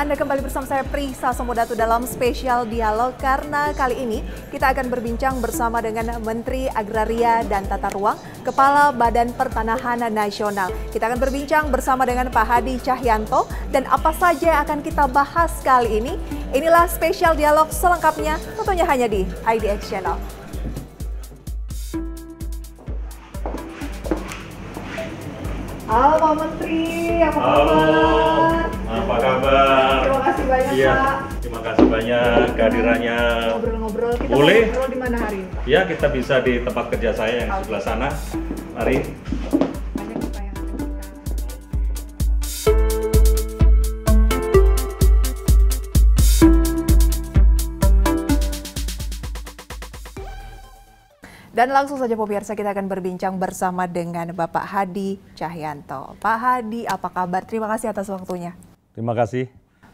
Anda kembali bersama saya Prisa Somodatu dalam spesial dialog karena kali ini kita akan berbincang bersama dengan Menteri Agraria dan Tata Ruang, Kepala Badan Pertanahan Nasional. Kita akan berbincang bersama dengan Pak Hadi Cahyanto dan apa saja yang akan kita bahas kali ini. Inilah spesial dialog selengkapnya tentunya hanya di IDX Channel. Halo Pak Menteri, apa kabar? Apa kabar? Terima kasih banyak iya. Terima kasih banyak kehadirannya. Ngobrol-ngobrol. Kita Boleh? ngobrol di mana hari ini? Pak? Ya, kita bisa di tempat kerja saya yang okay. sebelah sana. Mari. Dan langsung saja pemirsa kita akan berbincang bersama dengan Bapak Hadi Cahyanto. Pak Hadi, apa kabar? Terima kasih atas waktunya. Terima kasih.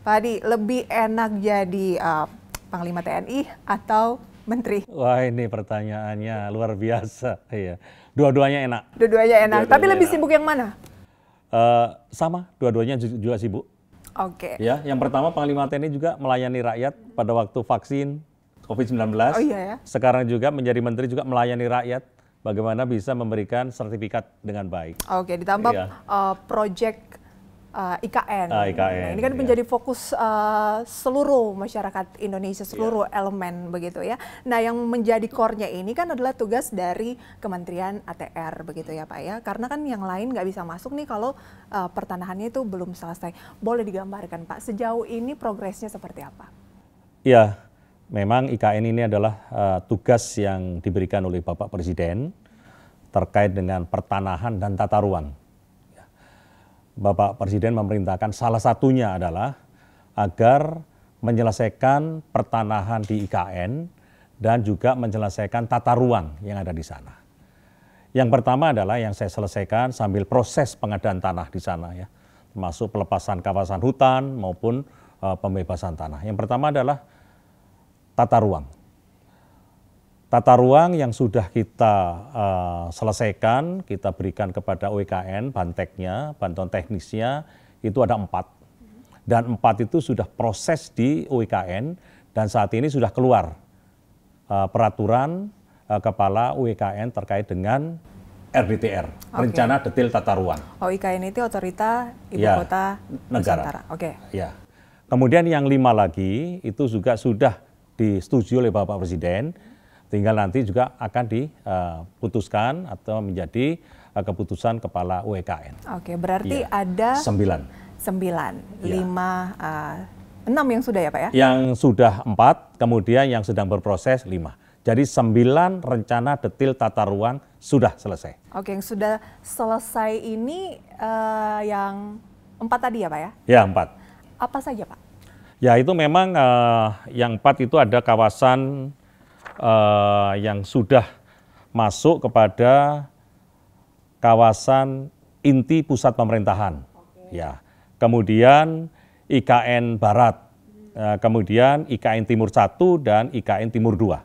Pak Adi, lebih enak jadi uh, Panglima TNI atau Menteri? Wah ini pertanyaannya luar biasa. Iya. Dua-duanya enak. Dua-duanya enak. Dua Tapi lebih sibuk yang mana? Uh, sama, dua-duanya juga sibuk. Oke. Okay. Ya, yang pertama Panglima TNI juga melayani rakyat pada waktu vaksin COVID-19. Oh iya ya. Sekarang juga menjadi menteri juga melayani rakyat bagaimana bisa memberikan sertifikat dengan baik. Oke, okay, ditambah iya. uh, proyek uh, eh, IKN. Uh, ah, IKN. Nah, ini kan iya. menjadi fokus uh, seluruh masyarakat Indonesia, iya. seluruh yeah. elemen begitu ya. Nah, yang menjadi core-nya ini kan adalah tugas dari Kementerian ATR begitu ya, Pak ya. Karena kan yang lain nggak bisa masuk nih kalau uh, pertanahannya itu belum selesai. Boleh digambarkan, Pak, sejauh ini progresnya seperti apa? Ya memang IKN ini adalah uh, tugas yang diberikan oleh Bapak Presiden terkait dengan pertanahan dan tata ruang Bapak Presiden memerintahkan salah satunya adalah agar menyelesaikan pertanahan di IKN dan juga menyelesaikan tata ruang yang ada di sana. Yang pertama adalah yang saya selesaikan sambil proses pengadaan tanah di sana ya, termasuk pelepasan kawasan hutan maupun uh, pembebasan tanah. Yang pertama adalah tata ruang. Tata ruang yang sudah kita uh, selesaikan, kita berikan kepada UKN, e banteknya, bantuan teknisnya, itu ada empat. Dan empat itu sudah proses di UKN e dan saat ini sudah keluar uh, peraturan uh, kepala UKN e terkait dengan RDTR, okay. Rencana Detail Tata Ruang. UKN oh, itu Otorita Ibu ya, Kota Negara. Oke. Okay. Ya. Kemudian yang lima lagi itu juga sudah disetujui oleh Bapak Presiden tinggal nanti juga akan diputuskan atau menjadi eh, keputusan kepala UEKN. Oke, berarti ya. ada sembilan. Sembilan, ya. lima, uh, enam yang sudah ya Pak ya? Yang sudah empat, kemudian yang sedang berproses lima. Jadi sembilan rencana detil tata ruang sudah selesai. Oke, yang sudah selesai ini uh, yang empat tadi ya Pak ya? Ya, empat. Apa saja Pak? Ya, itu memang uh, yang empat itu ada kawasan uh, yang sudah masuk kepada kawasan inti pusat pemerintahan. Okay. Ya. Kemudian IKN Barat, uh, kemudian IKN Timur 1 dan IKN Timur 2.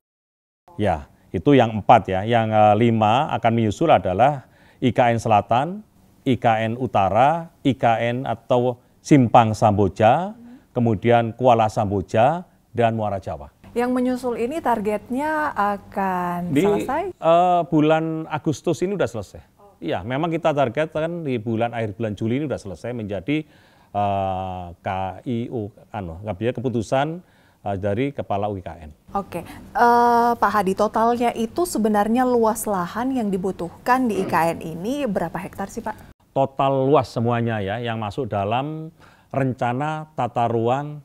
Ya, itu yang empat ya. Yang uh, lima akan menyusul adalah IKN Selatan, IKN Utara, IKN atau Simpang Samboja, hmm. kemudian Kuala Samboja, dan Muara Jawa. Yang menyusul ini targetnya akan di, selesai? Uh, bulan Agustus ini sudah selesai. Iya, memang kita targetkan di bulan akhir bulan Juli ini sudah selesai menjadi uh, eh, KIU, anu, keputusan eh, dari kepala UIKN. Oke, okay. uh, Pak Hadi totalnya itu sebenarnya luas lahan yang dibutuhkan di IKN ini berapa hektar sih Pak? Total luas semuanya ya yang masuk dalam rencana tata ruang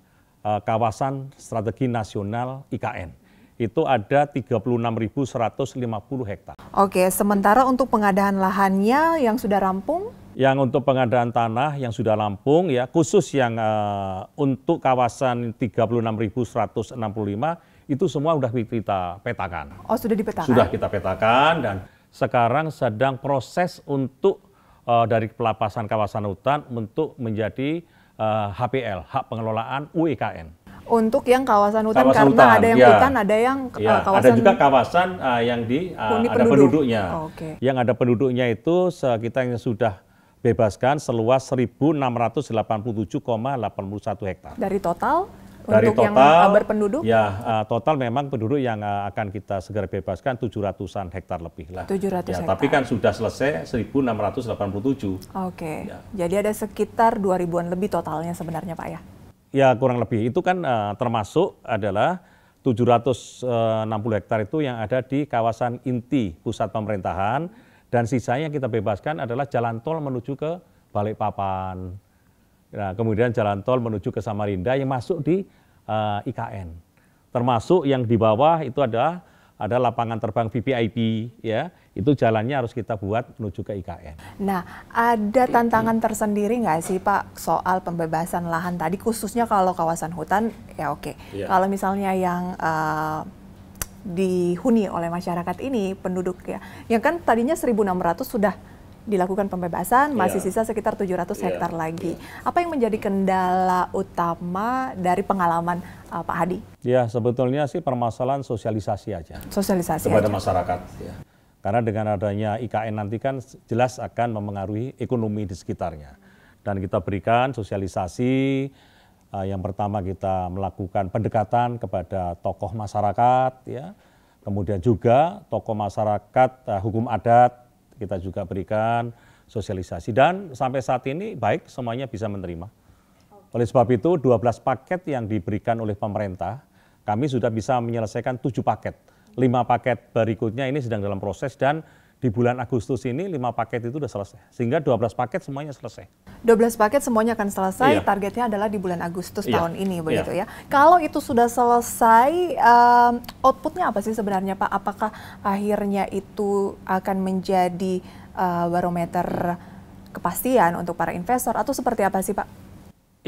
Eh, kawasan strategi nasional IKN itu ada 36.150 hektar. Oke, sementara untuk pengadaan lahannya yang sudah rampung? Yang untuk pengadaan tanah yang sudah rampung ya, khusus yang uh, untuk kawasan 36.165 itu semua sudah kita petakan. Oh, sudah dipetakan. Sudah kita petakan dan sekarang sedang proses untuk uh, dari pelapasan kawasan hutan untuk menjadi uh, eh, HPL, hak pengelolaan UIKN untuk yang kawasan hutan kawasan karena hutan, ada yang ya. hutan ada yang ya. uh, kawasan ada juga kawasan uh, yang di uh, ada penduduk. penduduknya oh, okay. yang ada penduduknya itu kita yang sudah bebaskan seluas 1687,81 hektar dari total dari Untuk total yang eh, berpenduduk? Ya, uh, total memang penduduk yang uh, akan kita segera bebaskan 700-an hektar lebih lah. 700 ya, hektar. Tapi kan sudah selesai 1687. Oke. Okay. Ya. Jadi ada sekitar 2000-an lebih totalnya sebenarnya, Pak ya. Ya, kurang lebih. Itu kan uh, termasuk adalah 760 hektar itu yang ada di kawasan inti pusat pemerintahan dan sisanya yang kita bebaskan adalah jalan tol menuju ke Balikpapan, Nah, kemudian jalan tol menuju ke Samarinda yang masuk di uh, eh, IKN. Termasuk yang di bawah itu ada ada lapangan terbang VIP, ya itu jalannya harus kita buat menuju ke IKN. Nah ada tantangan tersendiri nggak sih Pak soal pembebasan lahan tadi khususnya kalau kawasan hutan ya oke okay. ya. kalau misalnya yang uh, dihuni oleh masyarakat ini penduduk ya yang kan tadinya 1.600 sudah dilakukan pembebasan, iya. masih sisa sekitar 700 yeah. Iya, hektar lagi. Yeah. Apa yang menjadi kendala utama dari pengalaman uh, Pak Hadi? Ya, sebetulnya sih permasalahan sosialisasi aja. Sosialisasi kepada aja. masyarakat ya. Karena dengan adanya IKN nanti kan jelas akan memengaruhi ekonomi di sekitarnya. Dan kita berikan sosialisasi uh, yang pertama kita melakukan pendekatan kepada tokoh masyarakat ya kemudian juga tokoh masyarakat uh, hukum adat kita juga berikan sosialisasi dan sampai saat ini baik semuanya bisa menerima. Oleh sebab itu 12 paket yang diberikan oleh pemerintah kami sudah bisa menyelesaikan 7 paket. 5 paket berikutnya ini sedang dalam proses dan di bulan Agustus ini 5 paket itu sudah selesai. Sehingga 12 paket semuanya selesai. 12 paket semuanya akan selesai, iya. targetnya adalah di bulan Agustus iya. tahun ini begitu iya. ya. Kalau itu sudah selesai, um, outputnya apa sih sebenarnya Pak? Apakah akhirnya itu akan menjadi uh, barometer kepastian untuk para investor atau seperti apa sih Pak?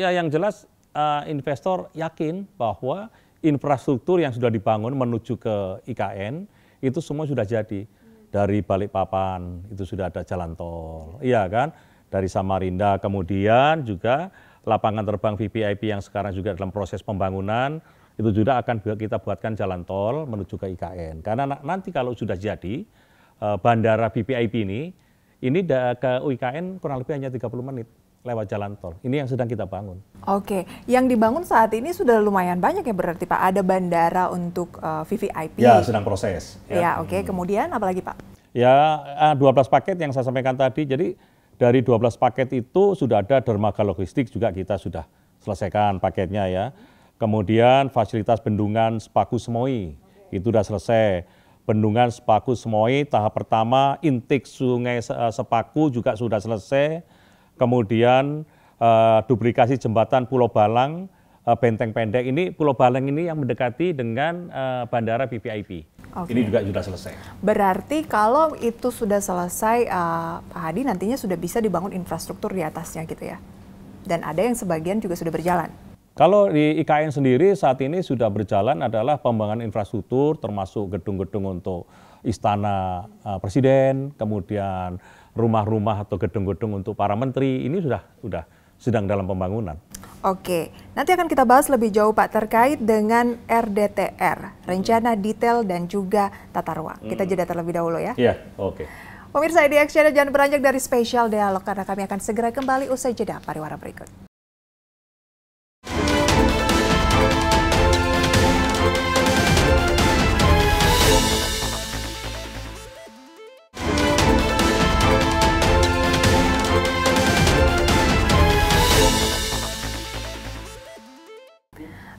Ya yang jelas uh, investor yakin bahwa infrastruktur yang sudah dibangun menuju ke IKN itu semua sudah jadi dari Balikpapan itu sudah ada jalan tol, iya kan? Dari Samarinda, kemudian juga lapangan terbang VIP yang sekarang juga dalam proses pembangunan itu juga akan kita buatkan jalan tol menuju ke IKN. Karena nanti kalau sudah jadi eh, bandara VIP ini, ini ke UIKN kurang lebih hanya 30 menit lewat jalan tol. Ini yang sedang kita bangun. Oke, yang dibangun saat ini sudah lumayan banyak ya berarti Pak. Ada bandara untuk uh, eh, VVIP. Ya, sedang proses. Ya, ya oke. Okay. Hmm. apa Kemudian apalagi Pak? Ya, 12 eh, paket yang saya sampaikan tadi. Jadi dari 12 paket itu sudah ada dermaga logistik juga kita sudah selesaikan paketnya ya. Kemudian fasilitas bendungan Sepaku Semoi okay. itu sudah selesai. Bendungan Sepaku Semoi tahap pertama, intik sungai Sepaku juga sudah selesai kemudian uh, duplikasi jembatan Pulau Balang, uh, benteng pendek ini Pulau Balang ini yang mendekati dengan uh, bandara BPIP. Okay. Ini juga sudah selesai. Berarti kalau itu sudah selesai, uh, Pak Hadi nantinya sudah bisa dibangun infrastruktur di atasnya gitu ya? Dan ada yang sebagian juga sudah berjalan. Kalau di IKN sendiri saat ini sudah berjalan adalah pembangunan infrastruktur termasuk gedung-gedung untuk istana uh, presiden, kemudian rumah-rumah atau gedung-gedung untuk para menteri ini sudah sudah sedang dalam pembangunan. Oke, nanti akan kita bahas lebih jauh Pak terkait dengan RDTR, rencana detail dan juga tata ruang. Kita hmm. jeda terlebih dahulu ya. Iya, oke. Pemirsa IDX Channel jangan beranjak dari spesial dialog karena kami akan segera kembali usai jeda pariwara berikut.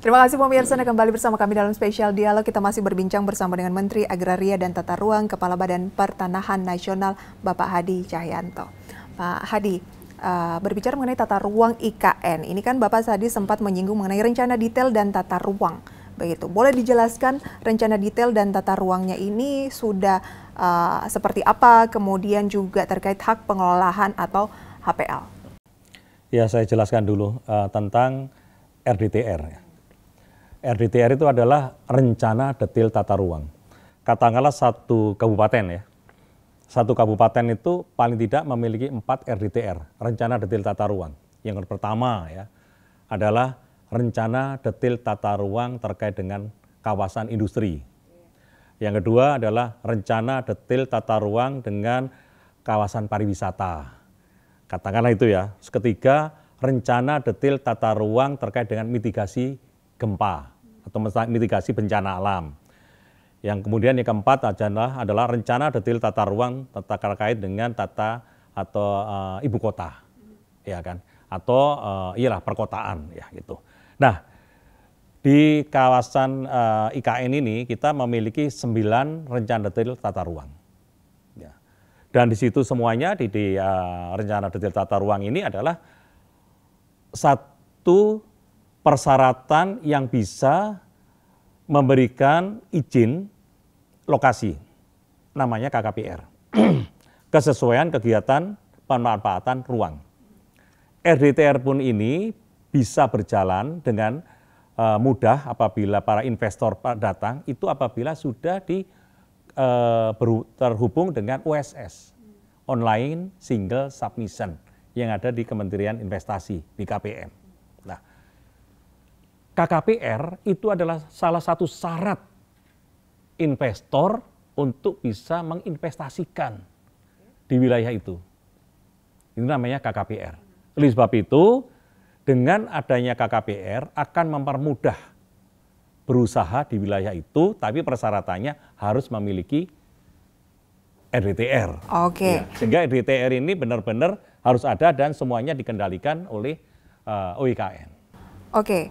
Terima kasih pemirsa Anda kembali bersama kami dalam spesial dialog. Kita masih berbincang bersama dengan Menteri Agraria dan Tata Ruang Kepala Badan Pertanahan Nasional Bapak Hadi Cahyanto. Pak Hadi, Uh, berbicara mengenai tata ruang IKN, ini kan Bapak tadi sempat menyinggung mengenai rencana detail dan tata ruang begitu. Boleh dijelaskan rencana detail dan tata ruangnya ini sudah uh, seperti apa, kemudian juga terkait hak pengelolaan atau HPL. Ya, saya jelaskan dulu uh, tentang RDTR. RDTR itu adalah rencana detail tata ruang. Katakanlah satu kabupaten ya. Satu kabupaten itu paling tidak memiliki empat RDTR, rencana detail tata ruang. Yang pertama ya adalah rencana detail tata ruang terkait dengan kawasan industri. Yang kedua adalah rencana detail tata ruang dengan kawasan pariwisata. Katakanlah itu ya. Ketiga, rencana detail tata ruang terkait dengan mitigasi gempa atau mitigasi bencana alam. Yang kemudian yang keempat adalah adalah rencana detail tata ruang tata terkait dengan tata atau uh, ibu kota, ya kan? Atau uh, iyalah perkotaan, ya gitu. Nah di kawasan uh, eh, IKN ini kita memiliki sembilan rencana detail tata ruang. Ya. Dan di situ semuanya di, di uh, rencana detail tata ruang ini adalah satu persyaratan yang bisa memberikan izin lokasi, namanya KKPR, kesesuaian kegiatan pemanfaatan ruang. RDTR pun ini bisa berjalan dengan eh, mudah apabila para investor datang, itu apabila sudah di eh, terhubung dengan USS, online single submission yang ada di Kementerian Investasi, BKPM. KKPR itu adalah salah satu syarat investor untuk bisa menginvestasikan di wilayah itu. Ini namanya KKPR. Oleh sebab itu, dengan adanya KKPR akan mempermudah berusaha di wilayah itu, tapi persyaratannya harus memiliki RDTR. Oke. Okay. Ya, sehingga RDTR ini benar-benar harus ada dan semuanya dikendalikan oleh uh, eh, OIKN. Oke. Okay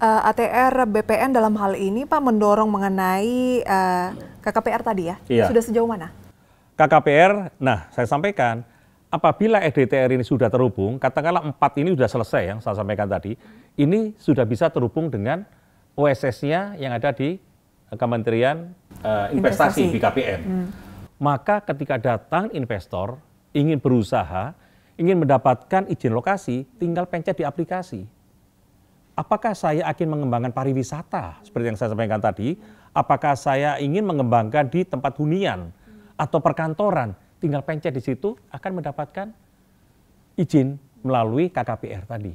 uh, eh, ATR BPN dalam hal ini Pak mendorong mengenai uh, eh, KKPR tadi ya? Iya. Sudah sejauh mana? KKPR, nah saya sampaikan, apabila EDTR ini sudah terhubung, katakanlah empat ini sudah selesai yang saya sampaikan tadi, ini sudah bisa terhubung dengan OSS-nya yang ada di eh, Kementerian uh, Investasi, Investasi BKPM. Hmm. Maka ketika datang investor ingin berusaha, ingin mendapatkan izin lokasi, tinggal pencet di aplikasi apakah saya akan mengembangkan pariwisata seperti yang saya sampaikan tadi, apakah saya ingin mengembangkan di tempat hunian atau perkantoran, tinggal pencet di situ akan mendapatkan izin melalui KKPR tadi.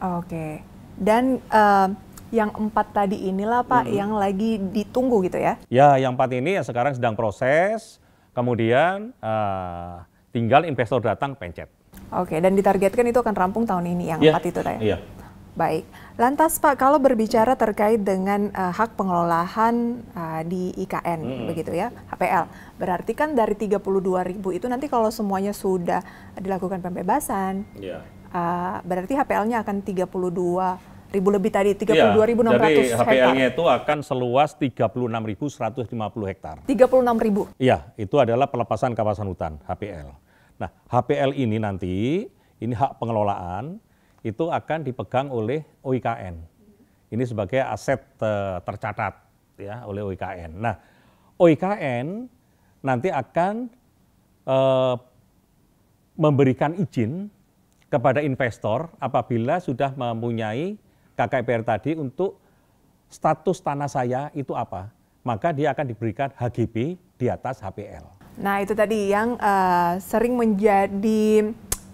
Oke, dan uh, yang empat tadi inilah Pak hmm. yang lagi ditunggu gitu ya? Ya, yang empat ini yang sekarang sedang proses, kemudian uh, tinggal investor datang pencet. Oke, dan ditargetkan itu akan rampung tahun ini yang yeah. empat itu, ya? Iya. Baik, lantas Pak, kalau berbicara terkait dengan uh, hak pengelolaan uh, di IKN, hmm. begitu ya, HPL, berarti kan dari 32 ribu itu nanti kalau semuanya sudah dilakukan pembebasan, yeah. Iya. uh, berarti HPL-nya akan 32 ribu lebih tadi, 32 iya, yeah. ribu 600 Jadi HPL-nya itu akan seluas 36 ribu 150 hektar. 36 ribu? Iya, itu adalah pelepasan kawasan hutan, HPL. Nah, HPL ini nanti, ini hak pengelolaan, itu akan dipegang oleh OIKN. Ini sebagai aset eh, tercatat ya oleh OIKN. Nah, OIKN nanti akan eh, memberikan izin kepada investor apabila sudah mempunyai KKPR tadi untuk status tanah saya itu apa. Maka dia akan diberikan HGB di atas HPL. Nah, itu tadi yang uh, sering menjadi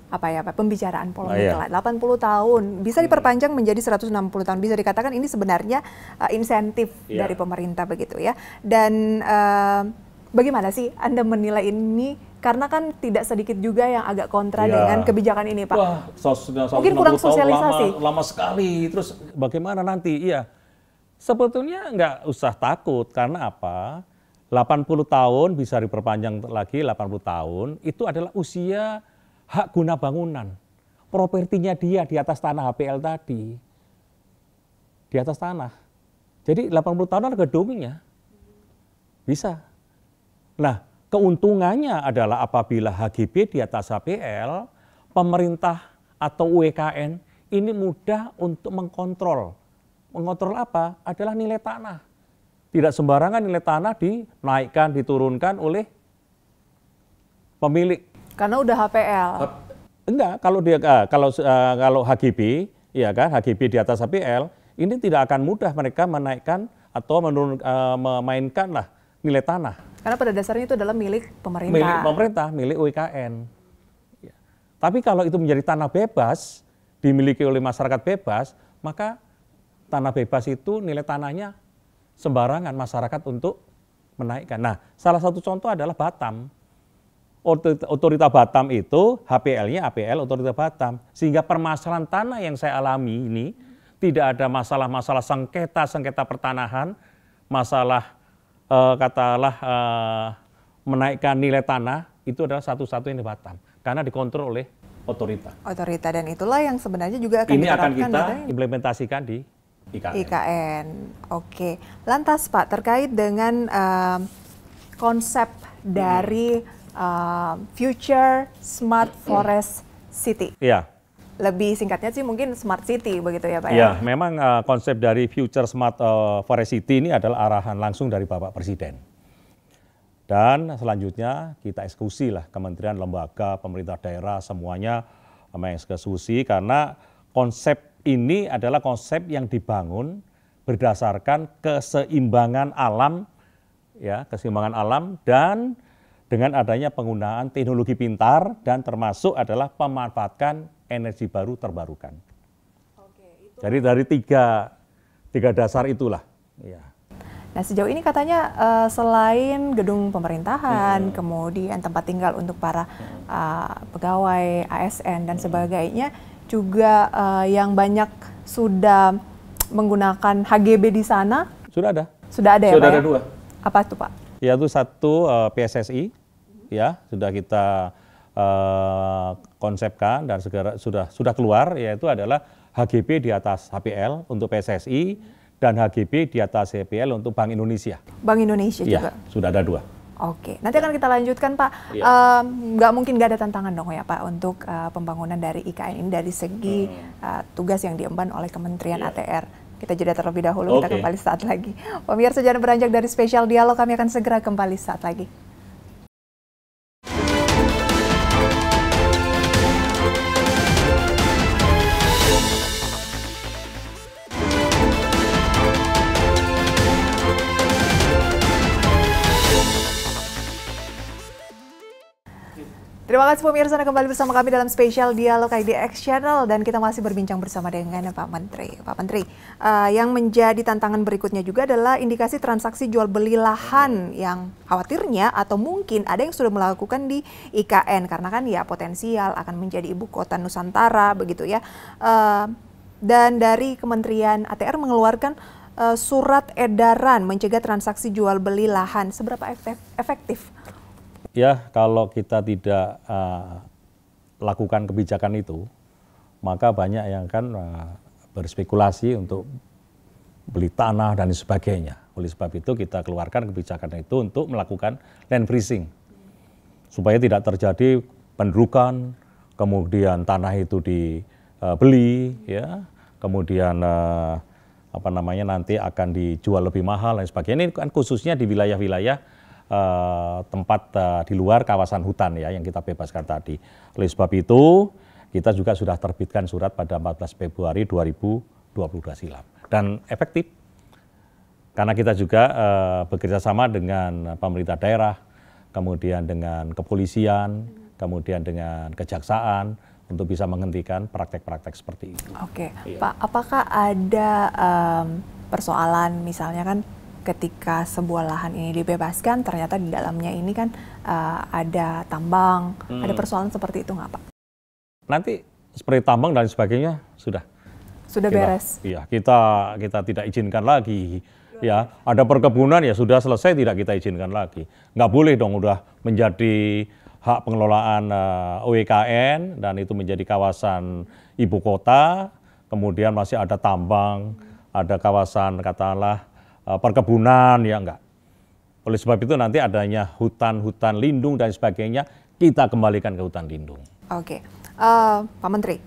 apa ya pembicaraan polemik oh, iya. 80 tahun bisa diperpanjang menjadi 160 tahun bisa dikatakan ini sebenarnya uh, insentif yeah. dari pemerintah begitu ya dan uh, bagaimana sih anda menilai ini karena kan tidak sedikit juga yang agak kontra yeah. dengan kebijakan ini pak Wah, mungkin kurang sosialisasi lama, lama sekali terus bagaimana nanti iya sebetulnya nggak usah takut karena apa 80 tahun bisa diperpanjang lagi 80 tahun itu adalah usia hak guna bangunan. Propertinya dia di atas tanah HPL tadi. Di atas tanah. Jadi 80 tahun ada gedungnya. Bisa. Nah, keuntungannya adalah apabila HGB di atas HPL, pemerintah atau UKN e ini mudah untuk mengkontrol. Mengontrol apa? Adalah nilai tanah. Tidak sembarangan nilai tanah dinaikkan, diturunkan oleh pemilik karena udah HPL. enggak, kalau dia ah, kalau ah, kalau HGB, ya kan HGB di atas HPL, ini tidak akan mudah mereka menaikkan atau menurun ah, memainkan lah nilai tanah. Karena pada dasarnya itu adalah milik pemerintah. Milik pemerintah, milik UIKN. Ya. Tapi kalau itu menjadi tanah bebas, dimiliki oleh masyarakat bebas, maka tanah bebas itu nilai tanahnya sembarangan masyarakat untuk menaikkan. Nah, salah satu contoh adalah Batam otorita Batam itu HPL-nya APL otorita Batam. Sehingga permasalahan tanah yang saya alami ini tidak ada masalah-masalah sengketa-sengketa pertanahan, masalah eh, katalah eh, menaikkan nilai tanah itu adalah satu satu yang di Batam karena dikontrol oleh otorita. Otorita dan itulah yang sebenarnya juga akan ini akan kita ya, implementasikan di IKN. IKN. Oke. Lantas Pak terkait dengan uh, konsep dari hmm Uh, future Smart Forest City. Iya. Lebih singkatnya sih mungkin Smart City begitu ya Pak ya? Iya, memang uh, konsep dari Future Smart uh, Forest City ini adalah arahan langsung dari Bapak Presiden. Dan selanjutnya kita eksekusi lah kementerian, lembaga, pemerintah daerah semuanya uh, mengeksekusi karena konsep ini adalah konsep yang dibangun berdasarkan keseimbangan alam ya, keseimbangan alam dan dengan adanya penggunaan teknologi pintar dan termasuk adalah pemanfaatkan energi baru terbarukan. Oke, itu... Jadi dari tiga, tiga dasar itulah. Ya. Nah sejauh ini katanya uh, selain gedung pemerintahan, hmm. kemudian tempat tinggal untuk para uh, pegawai ASN dan sebagainya, juga uh, yang banyak sudah menggunakan HGB di sana? Sudah ada. Sudah ada ya Sudah Pak, ada ya? dua. Apa itu Pak? ya itu satu uh, eh, PSSI ya sudah kita uh, konsepkan dan segera sudah sudah keluar yaitu adalah HGB di atas HPL untuk PSSI dan HGB di atas HPL untuk Bank Indonesia. Bank Indonesia ya, juga. Sudah ada dua. Oke, nanti akan kita lanjutkan Pak. Ya. Nggak ya. um, gak mungkin nggak ada tantangan dong ya Pak untuk uh, pembangunan dari IKN ini dari segi hmm. uh, tugas yang diemban oleh Kementerian ya. ATR. Kita jeda terlebih dahulu, okay. kita kembali saat lagi. Pemirsa jangan beranjak dari spesial dialog, kami akan segera kembali saat lagi. Terima kasih pemirsa Anda kembali bersama kami dalam spesial dialog IDX Channel dan kita masih berbincang bersama dengan Pak Menteri. Pak Menteri, uh, yang menjadi tantangan berikutnya juga adalah indikasi transaksi jual beli lahan yang khawatirnya atau mungkin ada yang sudah melakukan di IKN karena kan ya potensial akan menjadi ibu kota Nusantara begitu ya. Uh, dan dari Kementerian ATR mengeluarkan uh, surat edaran mencegah transaksi jual beli lahan. Seberapa efektif ya kalau kita tidak uh, lakukan kebijakan itu, maka banyak yang kan uh, berspekulasi untuk beli tanah dan sebagainya. Oleh sebab itu kita keluarkan kebijakan itu untuk melakukan land freezing. Supaya tidak terjadi pendudukan, kemudian tanah itu dibeli eh, ya, kemudian apa namanya nanti akan dijual lebih mahal dan sebagainya. Ini kan khususnya di wilayah-wilayah Eh, tempat uh, di luar kawasan hutan ya yang kita bebaskan tadi. Oleh sebab itu kita juga sudah terbitkan surat pada 14 Februari 2022 silam dan efektif karena kita juga uh, bekerja sama dengan pemerintah daerah, kemudian dengan kepolisian, kemudian dengan kejaksaan untuk bisa menghentikan praktek-praktek seperti itu. Oke, iya. Pak, apakah ada um, persoalan misalnya kan ketika sebuah lahan ini dibebaskan ternyata di dalamnya ini kan uh, ada tambang, hmm. ada persoalan seperti itu nggak Pak? Nanti seperti tambang dan sebagainya sudah sudah kita, beres. Iya, kita kita tidak izinkan lagi. Ya, ada perkebunan ya sudah selesai tidak kita izinkan lagi. Nggak boleh dong udah menjadi hak pengelolaan uh, eh, OEKN dan itu menjadi kawasan ibu kota. Kemudian masih ada tambang, ada kawasan katakanlah Eh, perkebunan, ya enggak. Oleh sebab itu nanti adanya hutan-hutan lindung dan sebagainya, kita kembalikan ke hutan lindung. Oke, okay. uh, eh, Pak Menteri,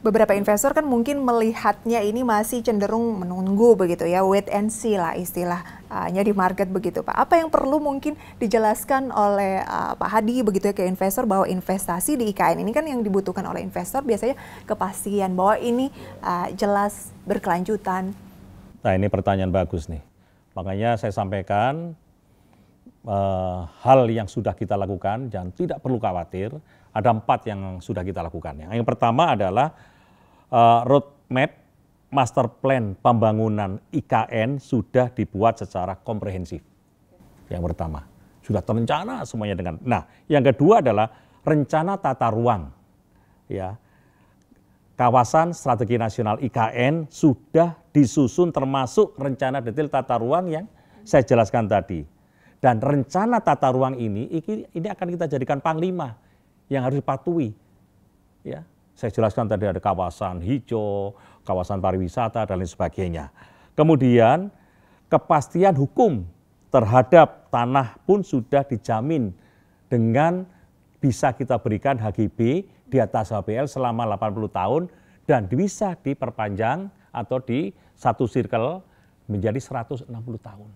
beberapa investor kan mungkin melihatnya ini masih cenderung menunggu begitu ya, wait and see lah istilahnya eh, di market begitu Pak. Apa yang perlu mungkin dijelaskan oleh uh, Pak Hadi begitu ya ke investor bahwa investasi di IKN ini kan yang dibutuhkan oleh investor biasanya kepastian bahwa ini uh, jelas berkelanjutan, Nah ini pertanyaan bagus nih. Makanya saya sampaikan eh, hal yang sudah kita lakukan jangan tidak perlu khawatir. Ada empat yang sudah kita lakukan. Yang pertama adalah eh, roadmap master plan pembangunan IKN sudah dibuat secara komprehensif. Yang pertama sudah terencana semuanya dengan. Nah yang kedua adalah rencana tata ruang. Ya, kawasan strategi nasional IKN sudah disusun termasuk rencana detail tata ruang yang saya jelaskan tadi. Dan rencana tata ruang ini, ini akan kita jadikan panglima yang harus dipatuhi. Ya, saya jelaskan tadi ada kawasan hijau, kawasan pariwisata dan lain sebagainya. Kemudian kepastian hukum terhadap tanah pun sudah dijamin dengan bisa kita berikan HGB di atas HPL selama 80 tahun dan bisa diperpanjang atau di satu circle menjadi 160 tahun.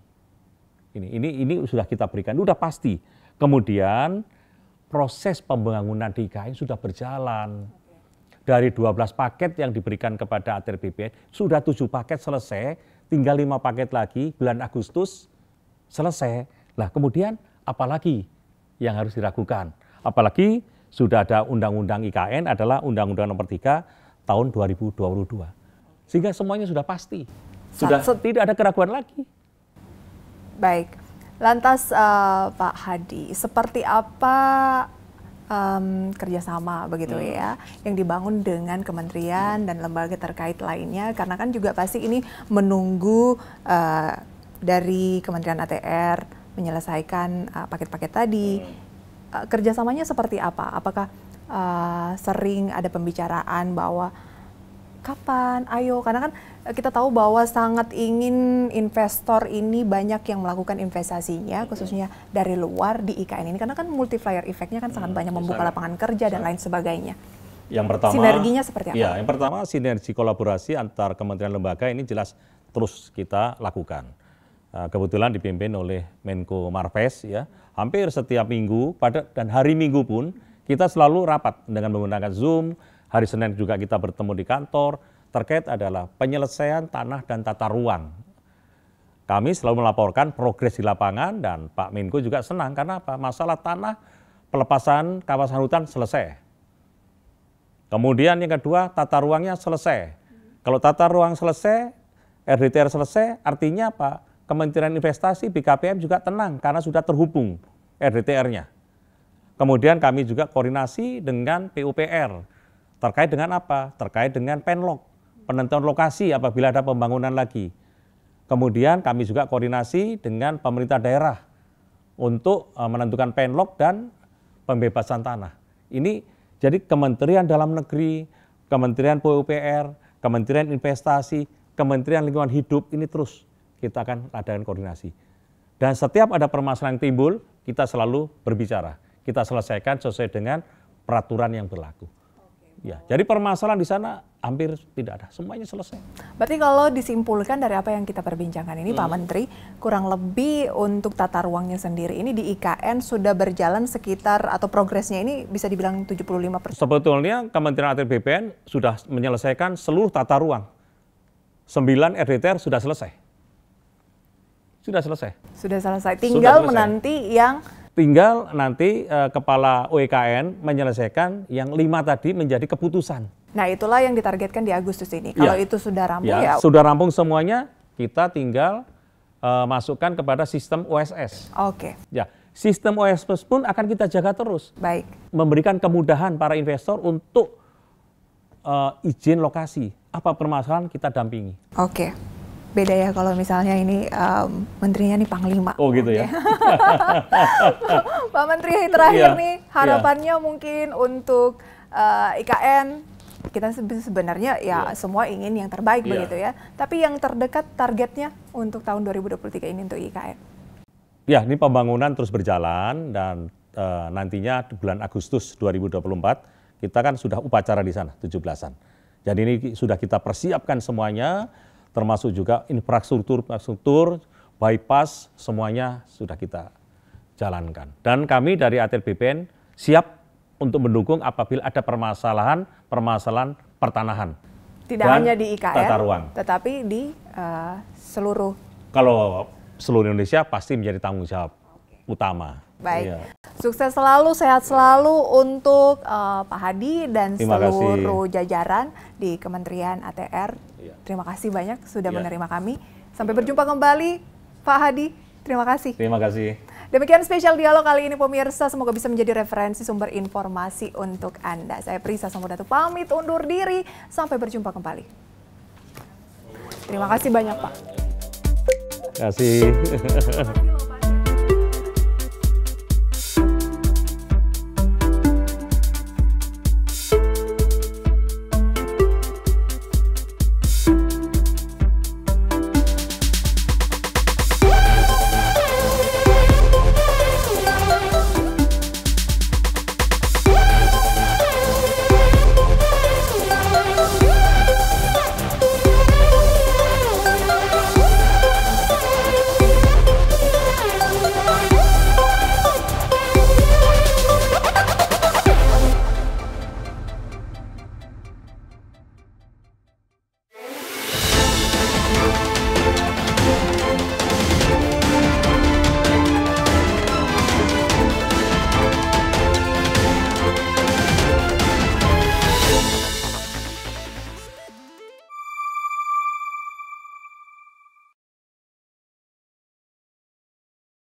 Ini ini ini sudah kita berikan, sudah pasti. Kemudian proses pembangunan di IKN sudah berjalan. Dari 12 paket yang diberikan kepada ATR BPN, sudah 7 paket selesai, tinggal 5 paket lagi bulan Agustus selesai. Nah, kemudian apalagi yang harus diragukan? Apalagi sudah ada undang-undang IKN adalah undang-undang nomor 3 tahun 2022 sehingga semuanya sudah pasti. Sudah Satu. tidak ada keraguan lagi. Baik. Lantas uh, Pak Hadi, seperti apa um, kerjasama begitu hmm. ya yang dibangun dengan kementerian hmm. dan lembaga terkait lainnya karena kan juga pasti ini menunggu uh, dari Kementerian ATR menyelesaikan eh, paket-paket uh, tadi hmm. kerjasamanya seperti apa apakah uh, sering ada pembicaraan bahwa kapan, ayo karena kan eh, kita tahu bahwa sangat ingin investor ini banyak yang melakukan investasinya iya. khususnya dari luar di IKN ini karena kan multiplier efeknya kan hmm, sangat banyak membuka lapangan kerja dan lain sebagainya. Yang pertama sinerginya seperti apa? Ya, yang pertama sinergi kolaborasi antar kementerian lembaga ini jelas terus kita lakukan. Eh, kebetulan dipimpin oleh Menko Marves ya, hampir setiap minggu pada dan hari Minggu pun kita selalu rapat dengan menggunakan Zoom, hari Senin juga kita bertemu di kantor, terkait adalah penyelesaian tanah dan tata ruang. Kami selalu melaporkan progres di lapangan dan Pak Minko juga senang karena apa? Masalah tanah pelepasan kawasan hutan selesai. Kemudian yang kedua, tata ruangnya selesai. Kalau tata ruang selesai, RDTR selesai, artinya apa? Kementerian Investasi BKPM juga tenang karena sudah terhubung RDTR-nya. Kemudian kami juga koordinasi dengan PUPR, Terkait dengan apa? Terkait dengan penlok, penentuan lokasi apabila ada pembangunan lagi. Kemudian kami juga koordinasi dengan pemerintah daerah untuk eh, menentukan penlok dan pembebasan tanah. Ini jadi Kementerian Dalam Negeri, Kementerian PUPR, Kementerian Investasi, Kementerian Lingkungan Hidup ini terus kita akan adakan koordinasi. Dan setiap ada permasalahan timbul, kita selalu berbicara. Kita selesaikan sesuai dengan peraturan yang berlaku. Ya, jadi permasalahan di sana hampir tidak ada, semuanya selesai. Berarti kalau disimpulkan dari apa yang kita perbincangkan ini, hmm. Pak Menteri, kurang lebih untuk tata ruangnya sendiri ini di IKN sudah berjalan sekitar atau progresnya ini bisa dibilang 75 persen. Sebetulnya Kementerian ATR BPN sudah menyelesaikan seluruh tata ruang. 9 RDTR sudah selesai. Sudah selesai. Sudah selesai. Tinggal sudah selesai. menanti yang Tinggal nanti uh, kepala OEKN menyelesaikan yang lima tadi menjadi keputusan. Nah, itulah yang ditargetkan di Agustus ini. Kalau ya. itu sudah rampung ya. ya. Sudah rampung semuanya, kita tinggal uh, masukkan kepada sistem OSS. Oke. Okay. Ya, sistem OSS pun akan kita jaga terus. Baik. Memberikan kemudahan para investor untuk uh, izin lokasi. Apa permasalahan kita dampingi. Oke. Okay beda ya kalau misalnya ini um, menterinya nih panglima. Oh gitu ya. Pak Menteri terakhir yeah. nih iya. harapannya yeah. mungkin untuk uh, eh, IKN kita sebenarnya ya yeah. semua ingin yang terbaik yeah. begitu ya. Tapi yang terdekat targetnya untuk tahun 2023 ini untuk IKN. Ya, ini pembangunan terus berjalan dan uh, nantinya bulan Agustus 2024 kita kan sudah upacara di sana 17-an. Jadi ini sudah kita persiapkan semuanya termasuk juga infrastruktur infrastruktur bypass semuanya sudah kita jalankan. Dan kami dari ATR BPN siap untuk mendukung apabila ada permasalahan permasalahan pertanahan. Tidak dan hanya di IKR tata ruang. tetapi di uh, seluruh. Kalau seluruh Indonesia pasti menjadi tanggung jawab utama. Baik. Iya. Sukses selalu, sehat selalu untuk uh, Pak Hadi dan Terima seluruh kasih. jajaran di Kementerian ATR. Iya. Terima kasih banyak sudah iya. menerima kami. Sampai iya. berjumpa kembali Pak Hadi. Terima kasih. Terima kasih. Demikian spesial dialog kali ini pemirsa. Semoga bisa menjadi referensi sumber informasi untuk Anda. Saya Prisa Samudatu pamit undur diri. Sampai berjumpa kembali. Terima kasih banyak Pak. Terima kasih.